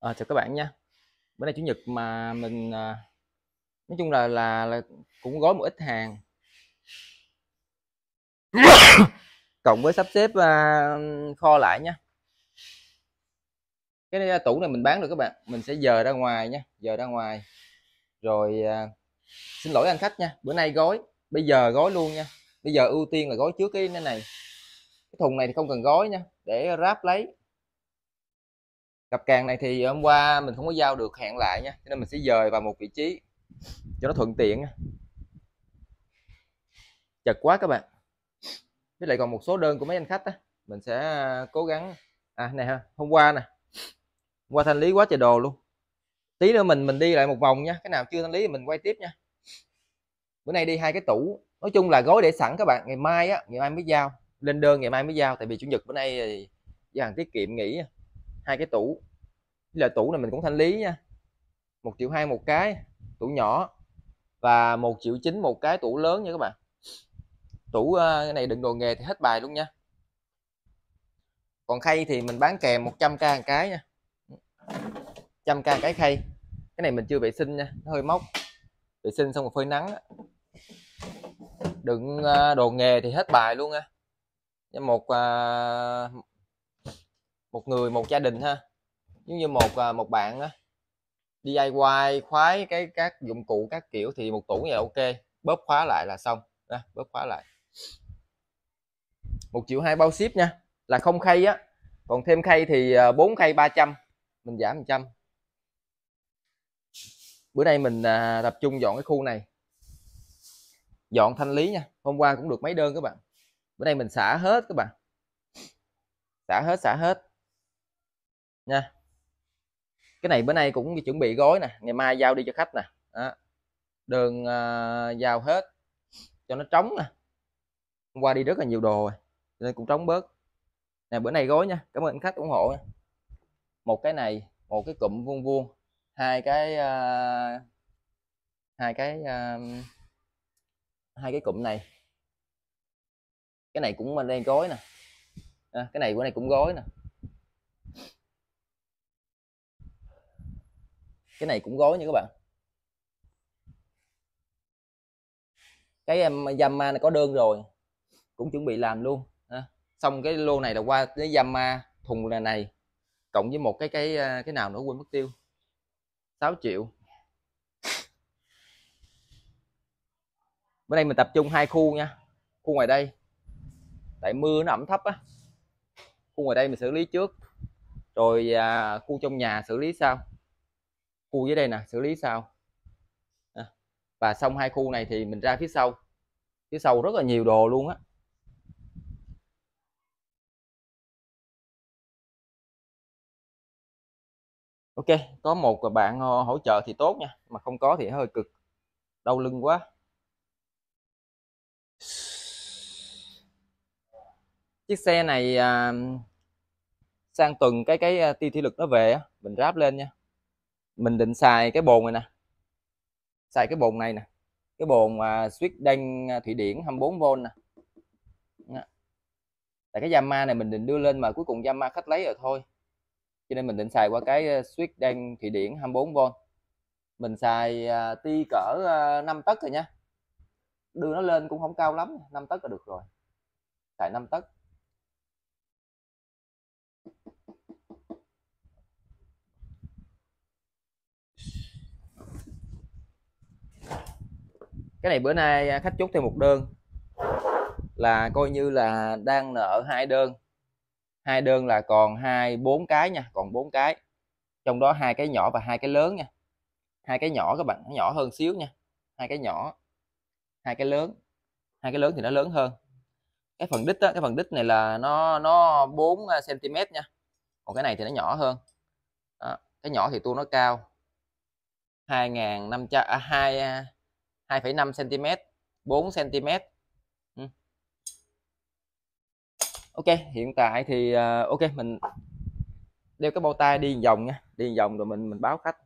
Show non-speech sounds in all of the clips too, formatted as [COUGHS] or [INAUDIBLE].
À, chào các bạn nha bữa nay chủ nhật mà mình à, nói chung là là, là cũng gói một ít hàng [COUGHS] cộng với sắp xếp à, kho lại nha cái này, tủ này mình bán được các bạn mình sẽ dời ra ngoài nha dời ra ngoài rồi à, xin lỗi anh khách nha bữa nay gói bây giờ gói luôn nha bây giờ ưu tiên là gói trước cái này cái thùng này thì không cần gói nha để ráp lấy cặp càng này thì hôm qua mình không có giao được hẹn lại nha cho nên mình sẽ dời vào một vị trí cho nó thuận tiện chật quá các bạn với lại còn một số đơn của mấy anh khách á mình sẽ à, cố gắng à này ha hôm qua nè hôm qua thanh lý quá trời đồ luôn tí nữa mình mình đi lại một vòng nha cái nào chưa thanh lý thì mình quay tiếp nha bữa nay đi hai cái tủ nói chung là gói để sẵn các bạn ngày mai á ngày mai mới giao lên đơn ngày mai mới giao tại vì chủ nhật bữa nay thì à, hàng tiết kiệm nghỉ hai cái tủ là tủ này mình cũng thanh lý nha một triệu hai một cái tủ nhỏ và một triệu chín một cái tủ lớn nha các bạn tủ ờ, cái này đừng đồ nghề thì hết bài luôn nha còn khay thì mình bán kèm 100k một cái nha 100k cái khay cái này mình chưa vệ sinh nha nó hơi mốc vệ sinh xong rồi phơi nắng đừng ờ, đồ nghề thì hết bài luôn nha một ờ, một người một gia đình ha giống như một à, một bạn á DIY khoái cái các dụng cụ các kiểu thì một tủ này là ok bóp khóa lại là xong à, bóp khóa lại một triệu hai bao ship nha là không khay á còn thêm khay thì 4 à, khay 300 mình giảm 100 bữa nay mình à, tập trung dọn cái khu này dọn thanh lý nha hôm qua cũng được mấy đơn các bạn bữa nay mình xả hết các bạn xả hết xả hết nha cái này bữa nay cũng chuẩn bị gói nè ngày mai giao đi cho khách nè đó. đường uh, giao hết cho nó trống nè hôm qua đi rất là nhiều đồ rồi nên cũng trống bớt nè bữa nay gói nha cảm ơn khách ủng hộ nha. một cái này một cái cụm vuông vuông hai cái uh, hai cái uh, hai cái cụm này cái này cũng mình đang gói nè à, cái này bữa nay cũng gói nè cái này cũng gối nha các bạn cái em Yamaha này có đơn rồi cũng chuẩn bị làm luôn à, xong cái lô này là qua cái Yamaha thùng là này cộng với một cái cái à, cái nào nữa quên mất tiêu 6 triệu bữa nay mình tập trung hai khu nha khu ngoài đây tại mưa nó ẩm thấp á khu ngoài đây mình xử lý trước rồi à, khu trong nhà xử lý sau khu dưới đây nè xử lý sao à, và xong hai khu này thì mình ra phía sau phía sau rất là nhiều đồ luôn á ok có một bạn ờ, hỗ trợ thì tốt nha mà không có thì hơi cực đau lưng quá chiếc xe này à, sang tuần cái cái à, tia thi lực nó về mình ráp lên nha mình định xài cái bồn này nè xài cái bồn này nè cái bồn uh, suýt đanh à, thủy điển 24V nè tại cái Yamaha này mình định đưa lên mà cuối cùng Yamaha khách lấy rồi thôi cho nên mình định xài qua cái à, suýt đanh thủy điển 24V mình xài uh, ti cỡ uh, 5 tấc rồi nha đưa nó lên cũng không cao lắm 5 tấc là được rồi tại 5 tấc cái này bữa nay à, khách chốt thêm một đơn là coi như là đang nợ hai đơn hai đơn là còn hai bốn cái nha còn bốn cái trong đó hai cái nhỏ và hai cái lớn nha hai cái nhỏ các bạn nhỏ hơn xíu nha hai cái nhỏ hai cái lớn hai cái lớn thì nó lớn hơn cái phần đít á, cái phần đít này là nó nó 4 cm à, nha còn cái này thì nó nhỏ hơn đó. cái nhỏ thì tua nó cao 2.500 à, 2 2,5 cm 4 cm ok hiện tại thì ờ, ok mình đeo cái bao tay đi vòng nha đi vòng rồi mình mình báo khách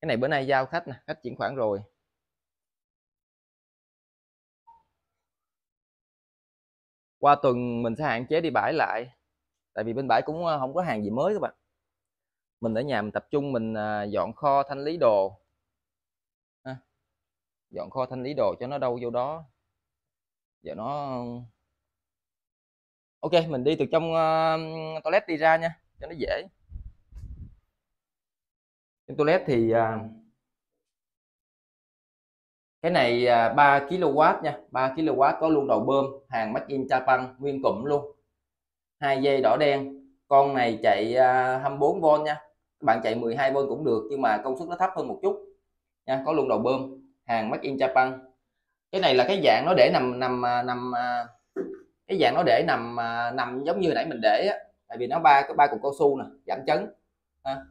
cái này bữa nay giao khách nè khách chuyển khoản rồi qua tuần mình sẽ hạn chế đi bãi lại tại vì bên bãi cũng ờ, không có hàng gì mới các bạn mình ở nhà mình tập trung mình ờ, dọn kho thanh lý đồ dọn kho thanh lý đồ cho nó đâu vô đó giờ nó ok mình đi từ trong uh, toilet đi ra nha cho nó dễ trong toilet thì uh, cái này uh, 3 kW nha 3 kW có luôn đầu bơm hàng made in Japan nguyên cụm luôn hai dây đỏ đen con này chạy uh, ờ, 24V nha bạn chạy 12V cũng được nhưng mà công suất nó thấp hơn một chút nha có luôn đầu bơm hàng made in Japan cái này là cái dạng nó để nằm nằm à, nằm à, cái dạng nó để nằm à, nằm giống như nãy mình để á tại vì nó ba có ba cục cao su nè giảm chấn ha.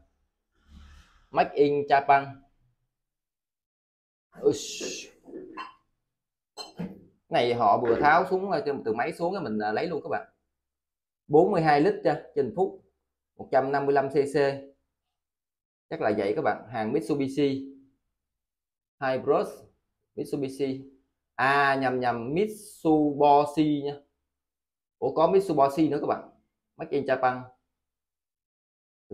made in Japan Ush. này họ vừa tháo xuống từ máy xuống cái mình lấy luôn các bạn 42 lít trên phút 155 cc chắc là vậy các bạn hàng Mitsubishi Hybrid Mitsubishi à nhầm nhầm Mitsubishi nha Ủa có Mitsubishi nữa các bạn Made in Japan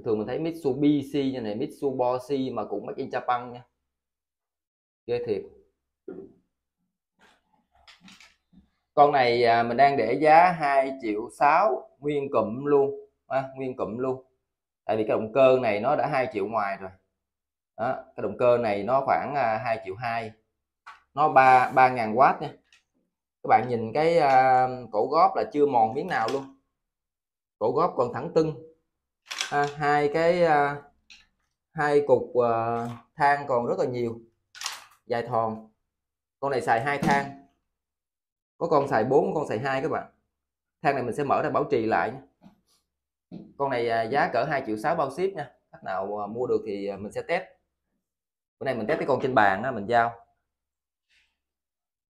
thường mình thấy Mitsubishi như này Mitsubishi mà cũng Made in Japan nha ghê thiệt con này à, mình đang để giá 2 triệu 6 nguyên cụm luôn à, nguyên cụm luôn tại vì cái động cơ này nó đã 2 triệu ngoài rồi đó, cái động cơ này nó khoảng uh, à, 2 triệu 2 nó 3 3.000 W nha các bạn nhìn cái uh, cổ góp là chưa mòn miếng nào luôn cổ góp còn thẳng tưng à, hai cái uh, hai cục uh, than còn rất là nhiều dài thòn con này xài hai than có con xài 4 con xài hai các bạn than này mình sẽ mở ra bảo trì lại nha. con này uh, giá cỡ 2 triệu 6 bao ship nha khách nào uh, mua được thì mình sẽ test bữa nay mình test cái con trên bàn á mình giao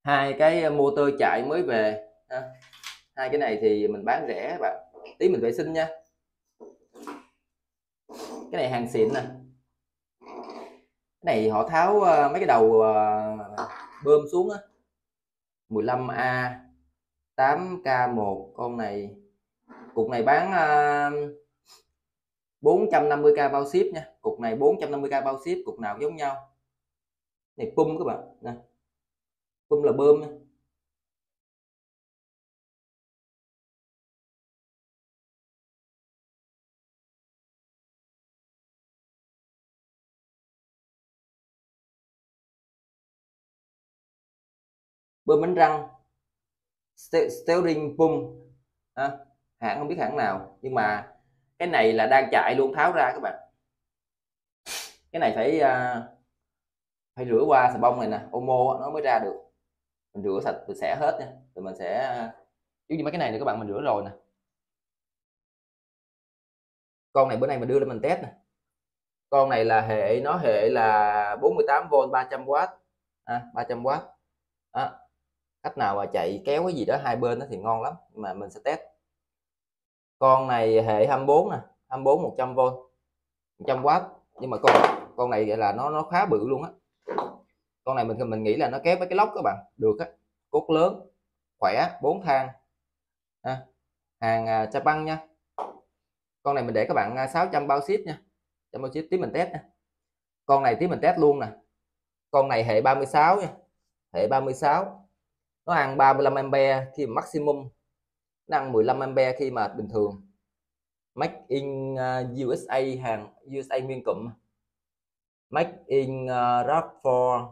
hai cái ờ, motor chạy mới về ha. hai cái này thì mình bán rẻ bạn tí mình vệ sinh nha cái này hàng xịn nè cái này họ tháo ờ, mấy cái đầu ờ, bơm xuống á 15A 8K1 con này cục này bán uh, 450k bao ship nha cục này 450k bao ship cục nào giống nhau này pum các bạn nè pum là bơm bơm bánh răng steering pump à, hãng không biết hãng nào nhưng mà cái này là đang chạy luôn tháo ra các bạn cái này phải à, phải rửa qua xà bông này nè omo nó mới ra được mình rửa sạch mình sẽ hết nha rồi mình sẽ à, giống như mấy cái này thì các bạn mình rửa rồi nè con này bữa nay mình đưa lên mình test nè con này là hệ nó hệ là 48V 300W à, 300W à, cách nào mà chạy kéo cái gì đó hai bên nó thì ngon lắm mà mình sẽ test con này hệ 24 nè 24 100V 100W nhưng mà con con này vậy là nó nó khá bự luôn á con này mình mình nghĩ là nó kép với cái lóc các bạn được á cốt lớn khỏe bốn thang à, hàng cha băng nha con này mình để các bạn 600 à, bao ship nha trăm bao ship tí mình test nha con này tí mình test luôn nè con này hệ 36 nha hệ 36 nó ăn 35 ampe khi mà maximum nó ăn 15 ampe khi mà bình thường make in à, USA hàng USA nguyên cụm Make in uh, for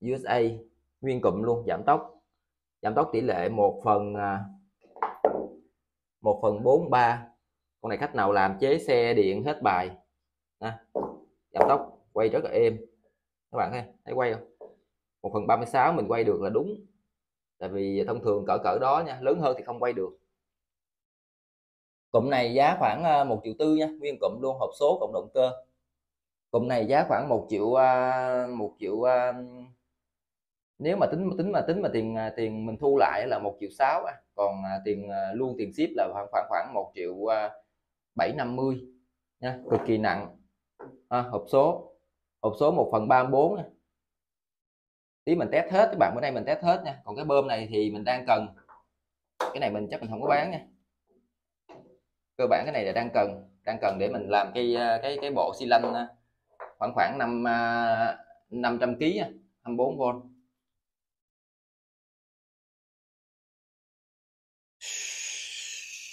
USA nguyên cụm luôn giảm tốc giảm tốc tỷ lệ 1 phần 1 ờ, phần 43 con này khách nào làm chế xe điện hết bài à, giảm tốc quay rất là êm các bạn thấy thấy quay không 1 phần 36 mình quay được là đúng tại vì thông thường cỡ cỡ đó nha lớn hơn thì không quay được cụm này giá khoảng 1 ờ, triệu tư nha nguyên cụm luôn hộp số cộng động cơ cụm này giá khoảng một triệu à, một triệu à, nếu mà tính tính mà tính mà tiền à, tiền mình thu lại là một triệu sáu còn tiền luôn tiền ship là khoảng khoảng khoảng một triệu bảy năm mươi nha cực kỳ nặng à, hộp số hộp số một phần ba bốn tí mình test hết các bạn bữa nay mình test hết nha còn cái bơm này thì mình đang cần cái này mình chắc mình không có bán nha cơ bản cái này là đang cần đang cần để mình làm cái cái cái bộ xi lanh khoảng khoảng 5 500 kg 24V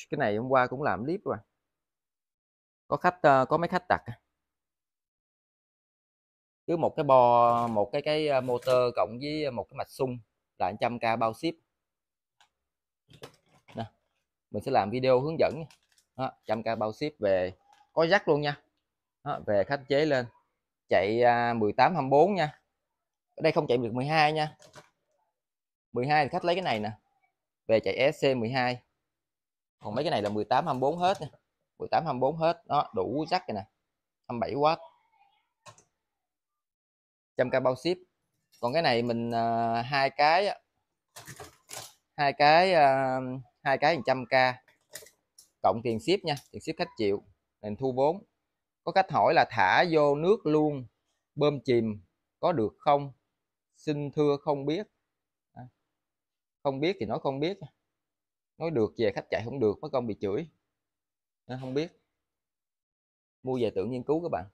cái này hôm qua cũng làm clip rồi có khách ờ, có mấy khách đặt cứ một cái bo một cái cái ờ, motor cộng với một cái mạch sung là 100k bao ship Nè, mình sẽ làm video hướng dẫn đó, 100k bao ship về có rắc luôn nha đó, về khách chế lên chạy 18 à, 24 nha ở đây không chạy được 12 nha 12 thì khách lấy cái này nè về chạy SC 12 còn mấy cái này là 18 24 hết nha 18 24 hết đó đủ rắc rồi nè 27W 100k bao ship còn cái này mình uh, hai cái hai cái uh, hai cái 100k cộng tiền ship nha tiền ship khách chịu mình thu vốn có cách hỏi là thả vô nước luôn bơm chìm có được không xin thưa không biết à, không biết thì nói không biết nói được về khách chạy không được mất công bị chửi à, không biết mua về tự nghiên cứu các bạn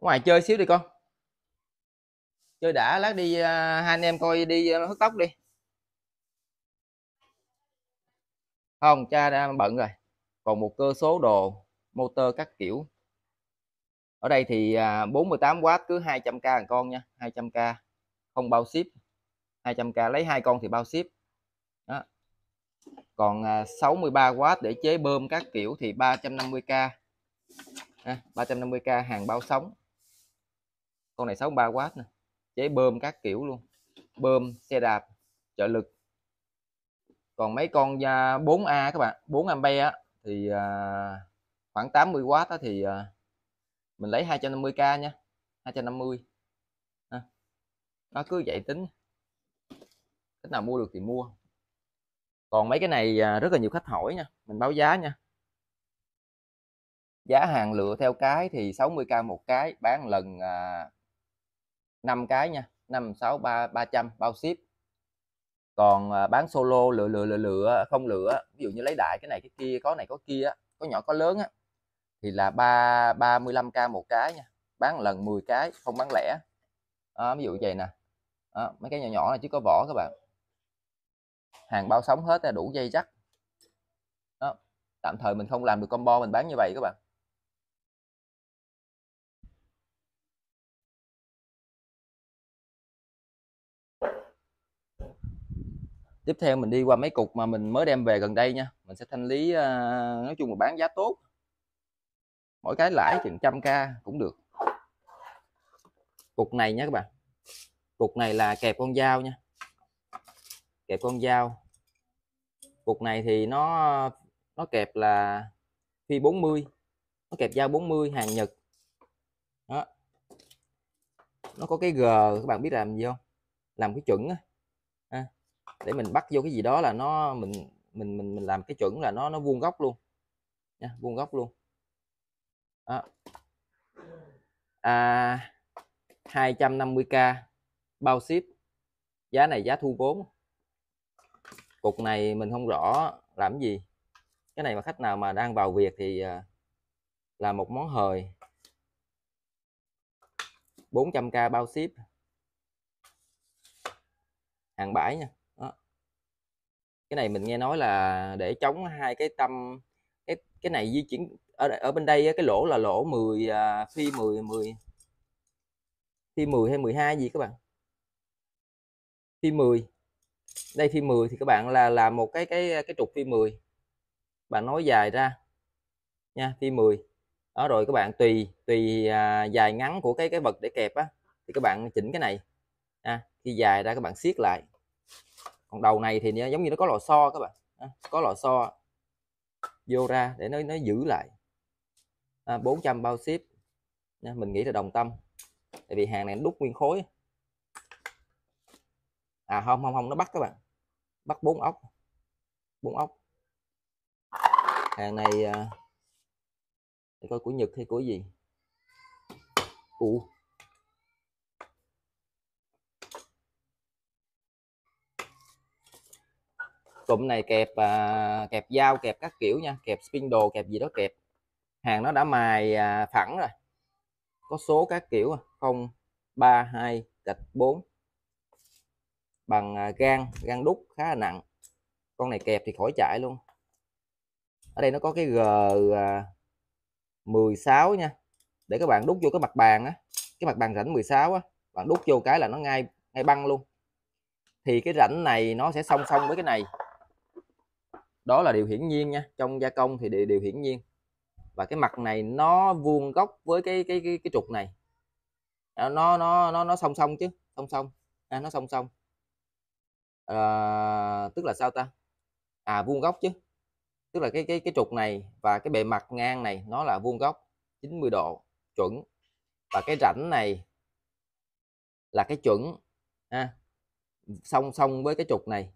ngoài chơi xíu đi con chơi đã lát đi à, hai anh em coi đi hớt tóc đi không cha đã bận rồi còn một cơ số đồ motor các kiểu ở đây thì 48W à, cứ 200k một con nha 200k không bao ship 200k lấy hai con thì bao ship đó còn 63W à, để chế bơm các kiểu thì 350k à, 350k hàng bao sóng con này 63W nè chế bơm các kiểu luôn bơm xe đạp trợ lực còn mấy con 4A các bạn 4 ampe thì à, khoảng 80W thì à, mình lấy 250k nha 250 nó cứ vậy tính cách nào mua được thì mua còn mấy cái này à, rất là nhiều khách hỏi nha mình báo giá nha giá hàng lựa theo cái thì 60k một cái bán lần à, 5 cái nha 5 6 3 300 bao ship còn à, bán solo lựa lựa lựa lựa không lựa ví dụ như lấy đại cái này cái kia có này có kia có nhỏ có lớn á thì là ba ba mươi lăm k một cái nha bán lần 10 cái không bán lẻ à, ví dụ vậy nè à, mấy cái nhỏ nhỏ này chứ có vỏ các bạn hàng bao sóng hết là đủ dây chắc đó. tạm thời mình không làm được combo mình bán như vậy các bạn tiếp theo mình đi qua mấy cục mà mình mới đem về gần đây nha mình sẽ thanh lý ờ, nói chung là bán giá tốt mỗi cái lãi chừng trăm k cũng được cục này nhé các bạn cục này là kẹp con dao nha kẹp con dao cục này thì nó nó kẹp là phi 40 nó kẹp dao 40 hàng Nhật đó nó có cái g các bạn biết làm gì không làm cái chuẩn á để mình bắt vô cái gì đó là nó mình mình mình mình làm cái chuẩn là nó nó vuông góc luôn nha vuông góc luôn đó. À, 250k bao ship giá này giá thu vốn cục này mình không rõ làm gì cái này mà khách nào mà đang vào việc thì à, là một món hời 400k bao ship hàng bãi nha cái này mình nghe nói là để chống hai cái tâm cái cái này di chuyển ở ở bên đây cái lỗ là lỗ 10 à, phi 10 10 phi 10 hay 12 gì các bạn phi 10 đây phi 10 thì các bạn là làm một cái cái cái trục phi 10 bạn nói dài ra nha phi 10 đó rồi các bạn tùy tùy à, dài ngắn của cái cái vật để kẹp á thì các bạn chỉnh cái này à, khi dài ra các bạn siết lại còn đầu này thì giống như nó có lò xo các bạn có lò xo vô ra để nó nó giữ lại à, 400 bao ship mình nghĩ là đồng tâm tại vì hàng này đúc nguyên khối à không không không nó bắt các bạn bắt bốn ốc bốn ốc hàng này à, để coi của Nhật hay của gì ủ cụm này kẹp à, kẹp dao kẹp các kiểu nha kẹp spindle kẹp gì đó kẹp hàng nó đã mài à, phẳng rồi có số các kiểu à, không ba hai gạch bốn bằng à, gan gan đúc khá là nặng con này kẹp thì khỏi chạy luôn ở đây nó có cái g à, 16 nha để các bạn đúc vô cái mặt bàn á cái mặt bàn rãnh 16 á bạn đúc vô cái là nó ngay ngay băng luôn thì cái rãnh này nó sẽ song song với cái này đó là điều hiển nhiên nha trong gia công thì điều, điều hiển nhiên và cái mặt này nó vuông góc với cái cái cái, cái trục này nó nó nó nó song song chứ song song à, nó song song à, tức là sao ta à vuông góc chứ tức là cái cái cái trục này và cái bề mặt ngang này nó là vuông góc 90 độ chuẩn và cái rãnh này là cái chuẩn ha à, song song với cái trục này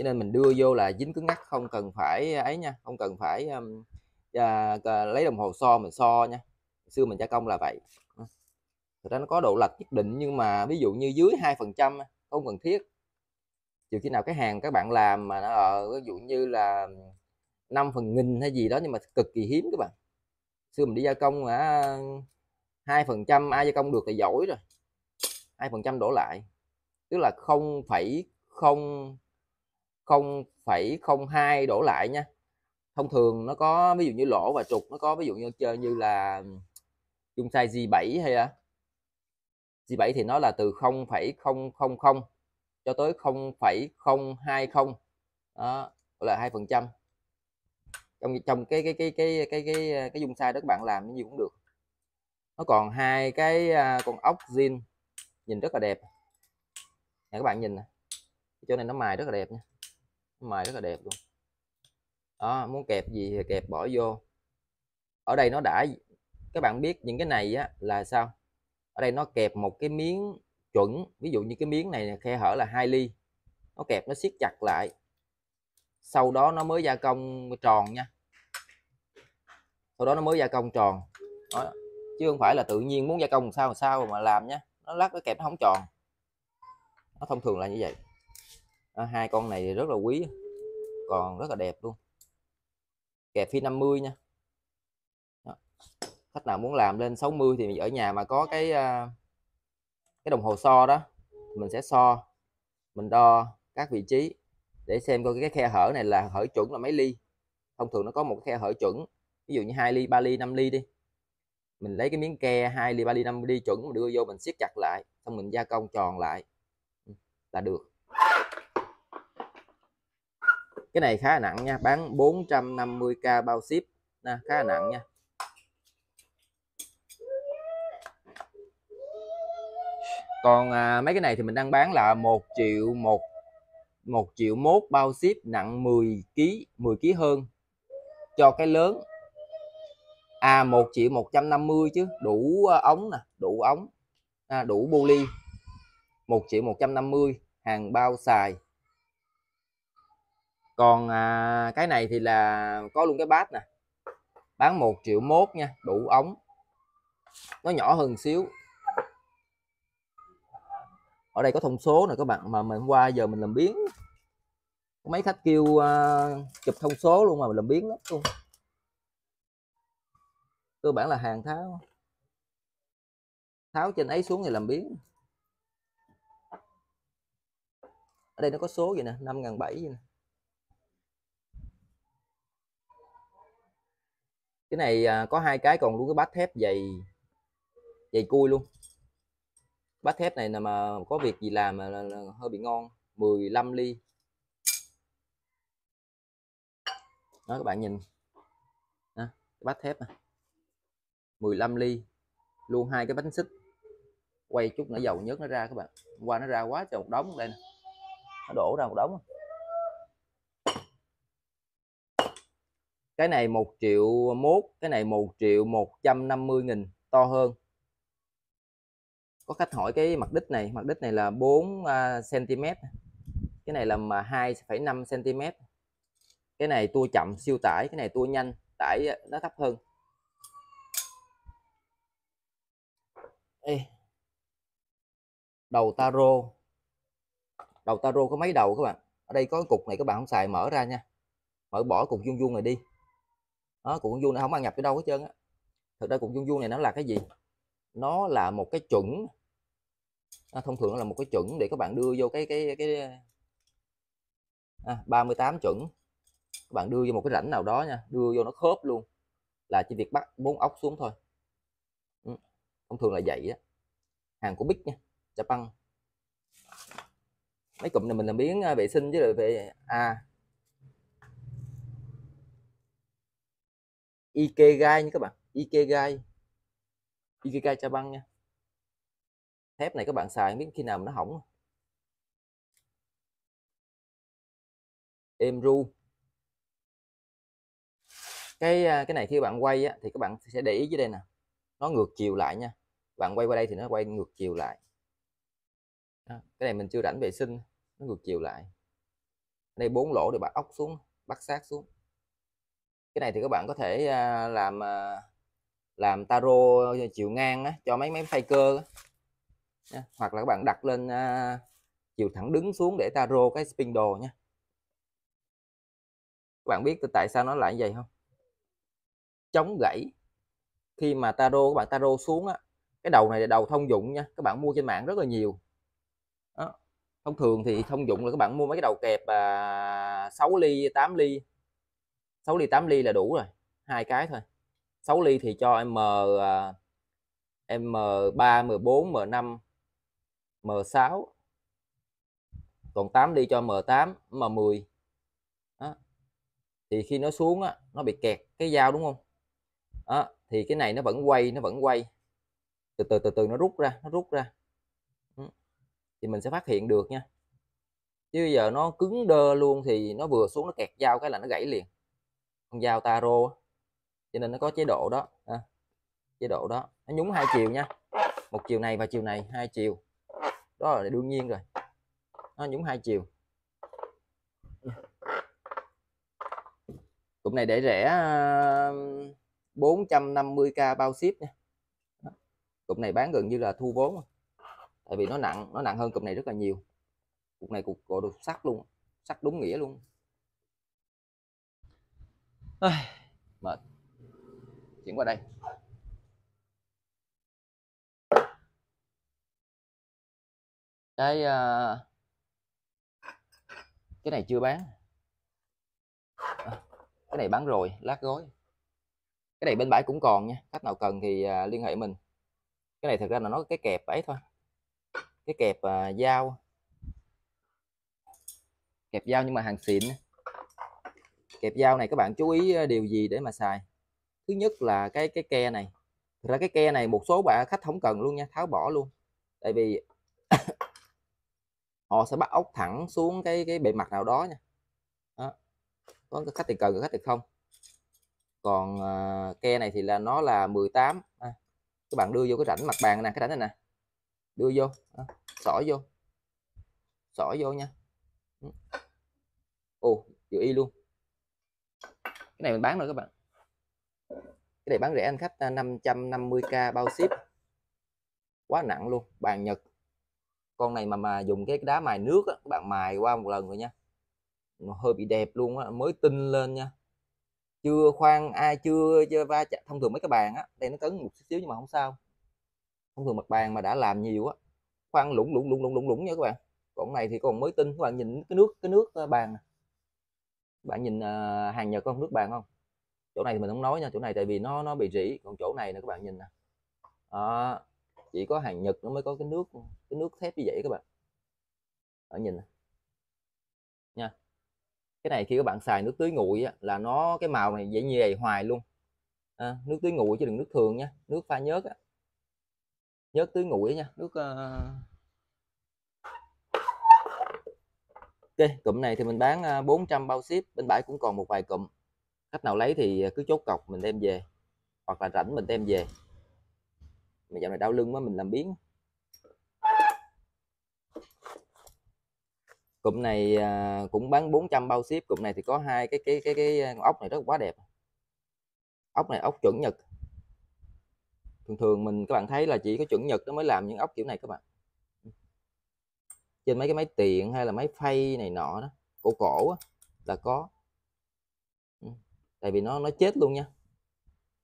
cho nên mình đưa vô là dính cứng ngắc không cần phải ấy nha không cần phải um, à, lấy đồng hồ so mình so nha xưa mình gia công là vậy thực ra nó có độ lệch nhất định nhưng mà ví dụ như dưới hai phần trăm không cần thiết trừ khi nào cái hàng các bạn làm mà nó ở ví dụ như là 5 phần nghìn hay gì đó nhưng mà cực kỳ hiếm các bạn xưa mình đi gia công là hai phần trăm ai gia công được thì giỏi rồi hai phần trăm đổ lại tức là không phẩy không 0,02 đổ lại nha thông thường nó có ví dụ như lỗ và trục nó có ví dụ như chơi như là dung size G7 hay là G7 thì nó là từ 0,000 cho tới 0,020 đó là hai phần trăm trong trong cái cái cái cái cái cái cái dung sai đó các bạn làm cái gì cũng được nó còn hai cái à, con ốc zin nhìn rất là đẹp nè các bạn nhìn nè chỗ này nó mài rất là đẹp nha mài rất là đẹp luôn đó muốn kẹp gì thì kẹp bỏ vô ở đây nó đã các bạn biết những cái này á, là sao ở đây nó kẹp một cái miếng chuẩn ví dụ như cái miếng này khe hở là hai ly nó kẹp nó siết chặt lại sau đó nó mới gia công tròn nha sau đó nó mới gia công tròn đó. chứ không phải là tự nhiên muốn gia công sao sao mà làm nhé nó lắc nó kẹp nó không tròn nó thông thường là như vậy đó, hai con này rất là quý còn rất là đẹp luôn kẹp phi 50 nha đó. khách nào muốn làm lên 60 thì ở nhà mà có cái à, cái đồng hồ so đó mình sẽ so mình đo các vị trí để xem coi cái khe hở này là hở chuẩn là mấy ly thông thường nó có một cái khe hở chuẩn ví dụ như hai ly ba ly năm ly đi mình lấy cái miếng ke hai ly ba ly năm ly chuẩn mình đưa vô mình siết chặt lại xong mình gia công tròn lại ừ, là được cái này khá nặng nha bán 450k bao ship nè khá nặng nha còn à, mấy cái này thì mình đang bán là một triệu một một triệu mốt bao ship nặng 10 kg 10 kg hơn cho cái lớn à một triệu 150 chứ đủ à, ống nè đủ ống à, đủ bu ly một triệu 150 hàng bao xài còn à, cái này thì là có luôn cái bát nè bán 1 triệu mốt nha đủ ống nó nhỏ hơn xíu ở đây có thông số nè các bạn mà mình qua giờ mình làm biến mấy khách kêu uh, chụp thông số luôn mà mình làm biến lắm luôn cơ bản là hàng tháo tháo trên ấy xuống thì làm biến ở đây nó có số vậy nè năm ngàn bảy vậy nè cái này à, có hai cái còn luôn cái bát thép dày dày cui luôn bát thép này là mà có việc gì làm mà là, là hơi bị ngon 15 ly đó các bạn nhìn đó, bát thép này. 15 ly luôn hai cái bánh xích quay chút nữa dầu nhớt nó ra các bạn qua nó ra quá trời một đống đây nè nó đổ ra một đống cái này 1 triệu mốt cái này 1 triệu 150 nghìn to hơn có khách hỏi cái mặt đích này mặt đích này là 4 cm à, cái này là 2,5 cm cái này tua chậm siêu tải cái này tua nhanh tải nó thấp hơn Ê. đầu taro đầu taro có mấy đầu các bạn ở đây có cục này các bạn không xài mở ra nha mở bỏ cục vuông vuông này đi đó cuộn vuông này không ăn nhập cái đâu hết trơn á thực ra cuộn vuông vuông này nó là cái gì nó là một cái chuẩn à, thông thường là một cái chuẩn để các bạn đưa vô cái cái cái à, ba mươi tám chuẩn các bạn đưa vô một cái rảnh nào đó nha đưa vô nó khớp luôn là chỉ việc bắt bốn ốc xuống thôi ừ, thông thường là vậy á hàng của bích nha băng mấy cụm này mình làm biến à, vệ sinh với lại về à Ikegai nha các bạn Ikegai Ikegai cha băng nha thép này các bạn xài biết khi nào mà nó hỏng êm ru cái à, cái này khi bạn quay á, thì các bạn sẽ để ý dưới đây nè nó ngược chiều lại nha bạn quay qua đây thì nó quay ngược chiều lại đó. cái này mình chưa rảnh vệ sinh nó ngược chiều lại đây bốn lỗ để bạn ốc xuống bắt sát xuống cái này thì các bạn có thể à, làm à, làm taro ờ, chiều ngang á, cho mấy mấy phay cơ hoặc là các bạn đặt lên à, chiều thẳng đứng xuống để taro cái spindle nha các bạn biết tại sao nó lại vậy không chống gãy khi mà taro các bạn taro xuống á cái đầu này là đầu thông dụng nha các bạn mua trên mạng rất là nhiều đó. thông thường thì thông dụng là các bạn mua mấy cái đầu kẹp à, 6 ly 8 ly 6 ly 8 ly là đủ rồi hai cái thôi 6 ly thì cho M M3 M4 M5 M6 còn 8 ly cho M8 M10 đó. thì khi nó xuống á, nó bị kẹt cái dao đúng không đó. thì cái này nó vẫn quay nó vẫn quay từ từ từ từ nó rút ra nó rút ra thì mình sẽ phát hiện được nha chứ giờ nó cứng đơ luôn thì nó vừa xuống nó kẹt dao cái là nó gãy liền con dao taro cho nên nó có chế độ đó à, chế độ đó nó nhúng hai chiều nha một chiều này và chiều này hai chiều đó là đương nhiên rồi nó nhúng hai chiều cụm này để rẻ 450k ờ, bao ship nha cụm này bán gần như là thu vốn tại vì nó nặng nó nặng hơn cụm này rất là nhiều cục này cục gỗ sắt luôn sắt đúng nghĩa luôn à, mệt chuyển qua đây cái uh, cái này chưa bán ờ, cái này bán rồi lát gói cái này bên bãi cũng còn nha khách nào cần thì uh, liên hệ mình cái này thực ra là nó cái kẹp ấy thôi cái kẹp uh, dao kẹp dao nhưng mà hàng xịn kẹp dao này các bạn chú ý ờ, điều gì để mà xài thứ nhất là cái cái ke này Thực ra cái ke này một số bạn khách không cần luôn nha tháo bỏ luôn tại vì [COUGHS] họ sẽ bắt ốc thẳng xuống cái cái bề mặt nào đó nha đó. có khách thì cần có khách thì không còn uh, ke này thì là nó là 18 à, các bạn đưa vô cái rảnh mặt bàn nè cái rảnh này nè đưa vô à, xỏ vô xỏ vô nha ồ dự y luôn cái này mình bán rồi các bạn cái này bán rẻ anh khách 550k à, bao ship quá nặng luôn bàn nhật con này mà mà dùng cái đá mài nước á, bạn mài qua một lần rồi nha nó hơi bị đẹp luôn á mới tinh lên nha chưa khoan ai chưa, chưa va chạm thông thường mấy cái bàn á đây nó cấn một xíu nhưng mà không sao thông thường mặt bàn mà đã làm nhiều á khoan lủng lủng lủng lủng lủng lủng nha các bạn còn này thì còn mới tinh các bạn nhìn cái nước cái nước à, bàn này bạn nhìn à, hàng nhật không nước bàn không chỗ này thì mình không nói nha chỗ này tại vì nó nó bị rỉ còn chỗ này nè các bạn nhìn nè à, chỉ có hàng nhật nó mới có cái nước cái nước thép như vậy các bạn ở nhìn nè nha cái này khi các bạn xài nước tưới nguội á, là nó cái màu này dễ như vậy hoài luôn à, nước tưới nguội chứ đừng nước thường nha nước pha nhớt á. nhớt tưới nguội nha nước uh, Ok, cụm này thì mình bán 400 bao ship, bên bãi cũng còn một vài cụm. Khách nào lấy thì à, cứ chốt cọc mình đem về, hoặc là rảnh mình đem về. Mà giờ này đau lưng quá mình làm biến. Cụm này à, cũng bán 400 bao ship, cụm này thì có hai cái cái cái cái à, ốc này rất quá đẹp. Ốc này ốc chuẩn Nhật. Thường thường mình các bạn thấy là chỉ có chuẩn Nhật nó mới làm những ốc kiểu này các bạn trên mấy cái máy tiện hay là máy phay này nọ đó cổ cổ đó, là có ừ, tại vì nó nó chết luôn nha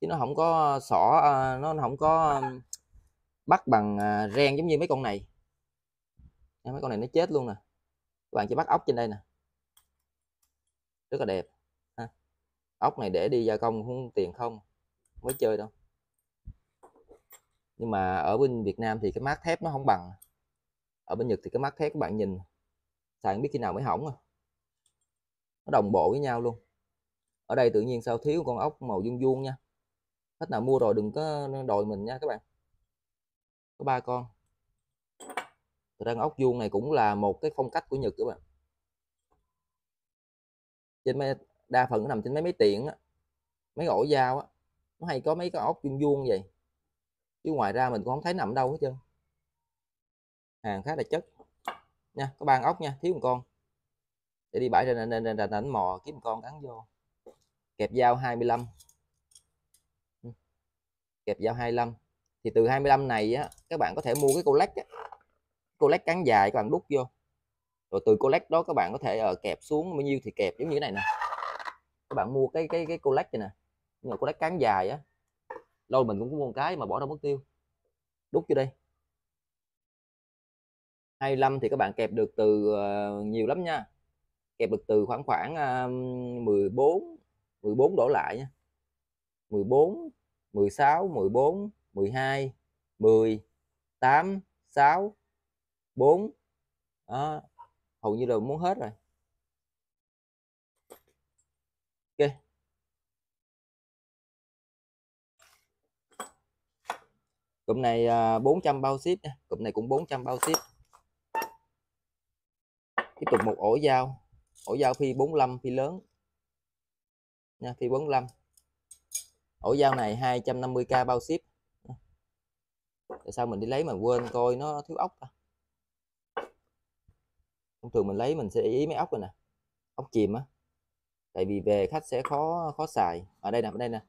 chứ nó không có sỏ à, nó không có bắt bằng à, ren giống như mấy con này mấy con này nó chết luôn nè các bạn chỉ bắt ốc trên đây nè rất là đẹp ha. ốc này để đi gia công không tiền không mới chơi đâu nhưng mà ở bên Việt Nam thì cái mát thép nó không bằng ở bên Nhật thì cái mắt thép các bạn nhìn sàn biết khi nào mới hỏng à nó đồng bộ với nhau luôn ở đây tự nhiên sao thiếu con ốc màu vuông vuông nha khách nào mua rồi đừng có đòi mình nha các bạn có ba con Thật ra ốc vuông này cũng là một cái phong cách của Nhật các bạn trên mấy, đa phần nó nằm trên mấy máy tiện á, mấy ổ dao á, nó hay có mấy cái ốc vuông vuông vậy chứ ngoài ra mình cũng không thấy nằm đâu hết trơn hàng khá là chất nha có ba ốc nha thiếu một con để đi bãi trên nên nên đánh mò kiếm một con cắn vô kẹp dao 25 ừ. kẹp dao 25 thì từ 25 này á các bạn có thể mua cái cô lách á. cô lách cắn dài các bạn đút vô rồi từ cô lách đó các bạn có thể ở ờ, kẹp xuống bao nhiêu thì kẹp giống như thế này nè các bạn mua cái cái cái cô lách này nè nhưng cô lách cắn dài á lâu mình cũng có mua một cái mà bỏ đâu mất tiêu đút vô đây 25 thì các bạn kẹp được từ ờ, nhiều lắm nha kẹp được từ khoảng khoảng uh, 14 14 đổ lại nha 14 16 14 12 10 8 6 4 đó, hầu như là muốn hết rồi ok cụm này uh, ờ, 400 bao ship cụm này cũng 400 bao ship tiếp tục một ổ dao ổ dao phi 45 phi lớn nha phi 45 ổ dao này 250k bao ship tại sao mình đi lấy mà quên coi nó thiếu ốc thông thường mình lấy mình sẽ để ý mấy ốc rồi nè ốc chìm á tại vì về khách sẽ khó khó xài ở đây nè ở đây nè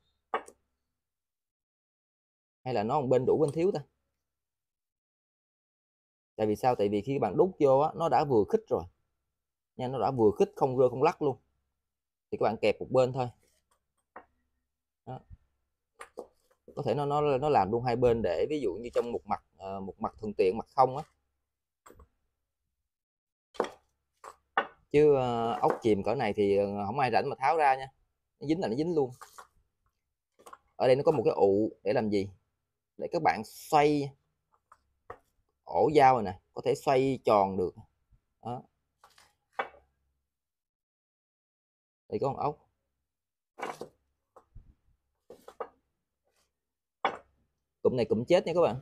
hay là nó một bên đủ bên thiếu ta tại vì sao tại vì khi bạn đút vô á, nó đã vừa khích rồi nha nó đã vừa khít không rơi không lắc luôn thì các bạn kẹp một bên thôi đó. có thể nó nó nó làm luôn hai bên để ví dụ như trong một mặt ờ, một mặt thuận tiện mặt không á chứ ờ, ốc chìm cỡ này thì không ờ, ai rảnh mà tháo ra nha nó dính là nó dính luôn ở đây nó có một cái ụ để làm gì để các bạn xoay ổ dao này nè có thể xoay tròn được đó. Đây có một ốc. Cụm này cụm chết nha các bạn.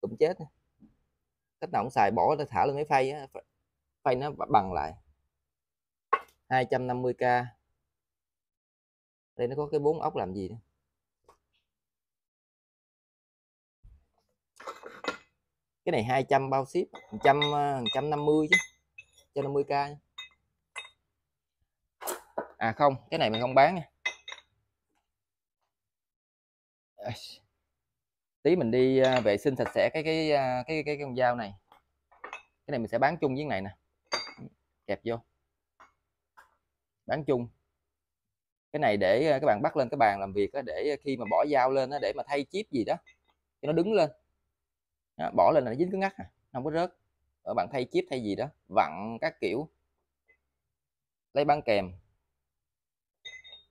Cụm chết. Cách nào cũng xài bỏ ra thả lên máy phay phay nó bằng lại. 250k. Đây nó có cái bốn ốc làm gì nữa. cái này 200 bao ship 100 150 ờ, chứ 150k à không cái này mình không bán nha tí mình đi à, vệ sinh sạch sẽ cái cái à, cái cái, cái con dao này cái này mình sẽ bán chung với này nè kẹp vô bán chung cái này để à, các bạn bắt lên cái bàn làm việc đó, để khi mà bỏ dao lên đó, để mà thay chip gì đó cho nó đứng lên đó, bỏ lên là nó dính cứ ngắt à, không có rớt ở bạn thay chip thay gì đó vặn các kiểu lấy băng kèm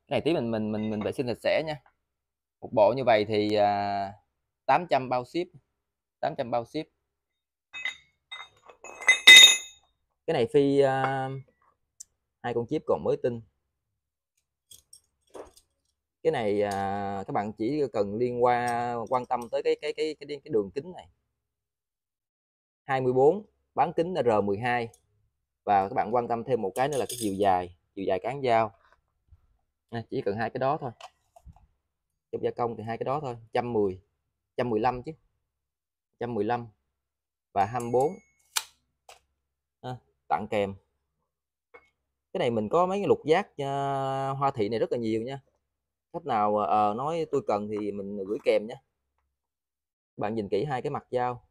cái này tí mình mình mình mình vệ sinh sạch sẽ nha một bộ như vậy thì à, 800 bao ship 800 bao ship cái này phi à, hai con chip còn mới tinh cái này à, các bạn chỉ cần liên qua quan tâm tới cái cái cái cái cái đường kính này 24 bán kính R12 và các bạn quan tâm thêm một cái nữa là cái chiều dài chiều dài cán dao à, chỉ cần hai cái đó thôi trong gia công thì hai cái đó thôi 110 115 chứ 115 và 24 à, tặng kèm cái này mình có mấy cái lục giác uh, hoa thị này rất là nhiều nha khách nào uh, nói tôi cần thì mình gửi kèm nhé bạn nhìn kỹ hai cái mặt dao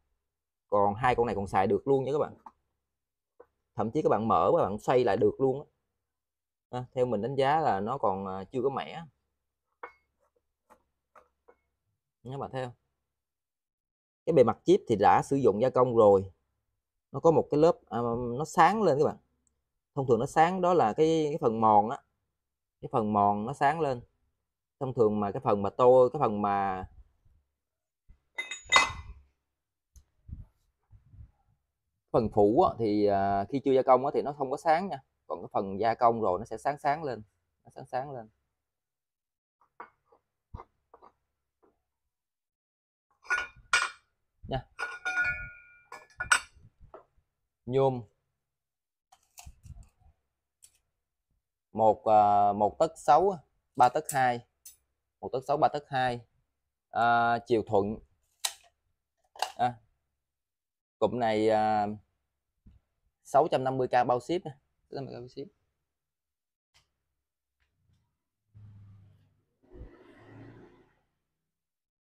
còn hai con này còn xài được luôn nha các bạn thậm chí các bạn mở và bạn xoay lại được luôn á ha, ờ, theo mình đánh giá là nó còn ờ, chưa có mẻ các bạn thấy không cái bề mặt chip thì đã sử dụng gia công rồi nó có một cái lớp à, nó sáng lên các bạn thông thường nó sáng đó là cái, cái phần mòn á cái phần mòn nó sáng lên thông thường mà cái phần mà tô cái phần mà phần phủ á, thì à, khi chưa gia công á, thì nó không có sáng nha còn cái phần gia công rồi nó sẽ sáng sáng lên nó sáng sáng lên nha nhôm một uh, một tấc sáu ba tấc hai một tấc sáu ba tấc hai à, chiều thuận à, cụm này à, 650k bao ship sampai habis sih